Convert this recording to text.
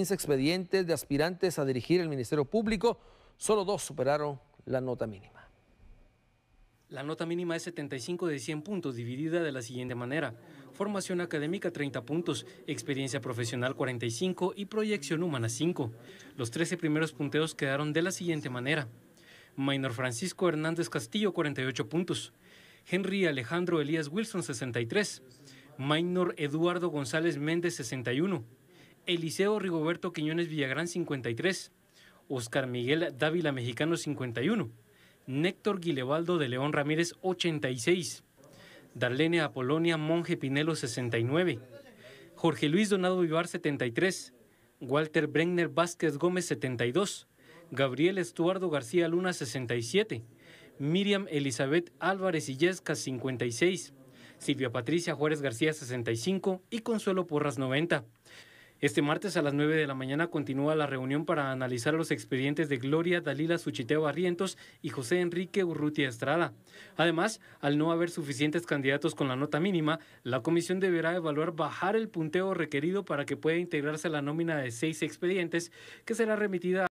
15 expedientes de aspirantes a dirigir el Ministerio Público, solo dos superaron la nota mínima. La nota mínima es 75 de 100 puntos, dividida de la siguiente manera. Formación académica 30 puntos, experiencia profesional 45 y proyección humana 5. Los 13 primeros punteos quedaron de la siguiente manera. Maynor Francisco Hernández Castillo 48 puntos, Henry Alejandro Elías Wilson 63, Maynor Eduardo González Méndez 61, Eliseo Rigoberto Quiñones Villagrán 53, Oscar Miguel Dávila Mexicano 51, Néctor Guilebaldo de León Ramírez 86, Darlene Apolonia Monje Pinelo 69, Jorge Luis Donado Vivar 73, Walter Brenner Vázquez Gómez 72, Gabriel Estuardo García Luna 67, Miriam Elizabeth Álvarez Illesca 56, Silvia Patricia Juárez García 65 y Consuelo Porras 90. Este martes a las 9 de la mañana continúa la reunión para analizar los expedientes de Gloria Dalila Suchiteo Barrientos y José Enrique Urrutia Estrada. Además, al no haber suficientes candidatos con la nota mínima, la comisión deberá evaluar bajar el punteo requerido para que pueda integrarse la nómina de seis expedientes que será remitida